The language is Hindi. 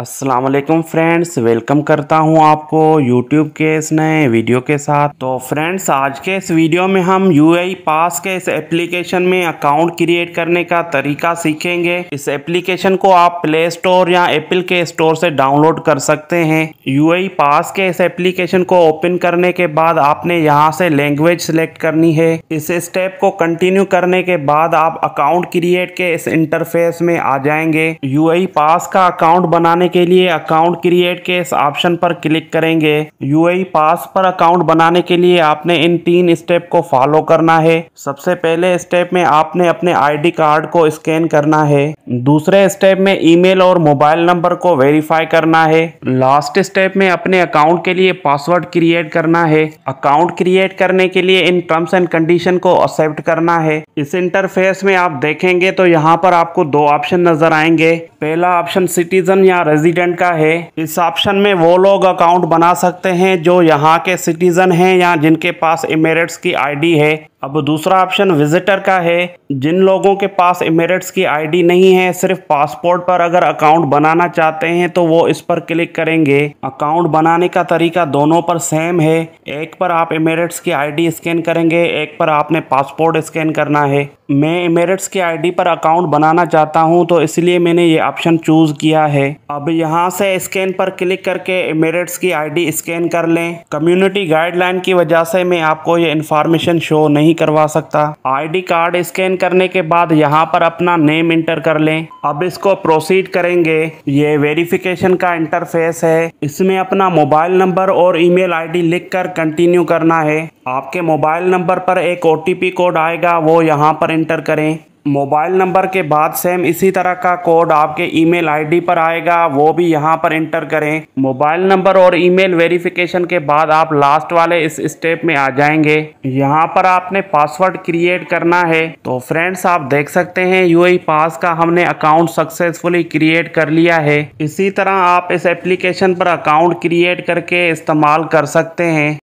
अस्सलाम वालेकुम फ्रेंड्स वेलकम करता हूं आपको यूट्यूब के इस नए वीडियो के साथ तो फ्रेंड्स आज के इस वीडियो में हम यू पास के इस एप्लीकेशन में अकाउंट क्रिएट करने का तरीका सीखेंगे इस एप्लीकेशन को आप प्ले स्टोर या एप्पल के स्टोर से डाउनलोड कर सकते हैं यू पास के इस एप्लीकेशन को ओपन करने के बाद आपने यहाँ से लैंग्वेज सेलेक्ट करनी है इस स्टेप को कंटिन्यू करने के बाद आप अकाउंट क्रिएट के इस इंटरफेस में आ जाएंगे यू पास का अकाउंट बनाने के लिए अकाउंट क्रिएट के इस ऑप्शन पर क्लिक करेंगे यू पास पर अकाउंट बनाने के लिए आपने इन तीन स्टेप को फॉलो करना है सबसे पहले स्टेप में आपने अपने आईडी कार्ड को स्कैन करना है दूसरे स्टेप में ईमेल और मोबाइल नंबर को वेरीफाई करना है लास्ट स्टेप में अपने अकाउंट के लिए पासवर्ड क्रिएट करना है अकाउंट क्रिएट करने के लिए इन टर्म्स एंड कंडीशन को एक्सेप्ट करना है इस इंटरफेस में आप देखेंगे तो यहाँ पर आपको दो ऑप्शन नजर आएंगे पहला ऑप्शन सिटीजन या रेजिडेंट का है इस ऑप्शन में वो लोग अकाउंट बना सकते हैं जो यहाँ के सिटीजन हैं या जिनके पास इमेरेट्स की आईडी है अब दूसरा ऑप्शन विजिटर का है जिन लोगों के पास इमेरेट्स की आईडी नहीं है सिर्फ पासपोर्ट पर अगर अकाउंट बनाना चाहते हैं तो वो इस पर क्लिक करेंगे अकाउंट बनाने का तरीका दोनों पर सेम है एक पर आप इमेरेट्स की आईडी स्कैन करेंगे एक पर आपने पासपोर्ट स्कैन करना है मैं इमेरिट्स की आईडी पर अकाउंट बनाना चाहता हूँ तो इसलिए मैंने ये ऑप्शन चूज़ किया है अब यहाँ से स्कैन पर क्लिक करके इमेरिट्स की आई स्कैन कर लें कम्युनिटी गाइडलाइन की वजह से मैं आपको ये इन्फॉर्मेशन शो नहीं नहीं करवा सकता आईडी कार्ड स्कैन करने के बाद यहाँ पर अपना नेम इंटर कर लें अब इसको प्रोसीड करेंगे ये वेरिफिकेशन का इंटरफेस है इसमें अपना मोबाइल नंबर और ईमेल आईडी लिखकर कंटिन्यू करना है आपके मोबाइल नंबर पर एक ओ कोड आएगा वो यहाँ पर इंटर करें मोबाइल नंबर के बाद सेम इसी तरह का कोड आपके ईमेल आईडी पर आएगा वो भी यहाँ पर इंटर करें मोबाइल नंबर और ईमेल वेरिफिकेशन के बाद आप लास्ट वाले इस स्टेप में आ जाएंगे यहाँ पर आपने पासवर्ड क्रिएट करना है तो फ्रेंड्स आप देख सकते हैं यू पास का हमने अकाउंट सक्सेसफुली क्रिएट कर लिया है इसी तरह आप इस एप्लीकेशन पर अकाउंट क्रिएट करके इस्तेमाल कर सकते हैं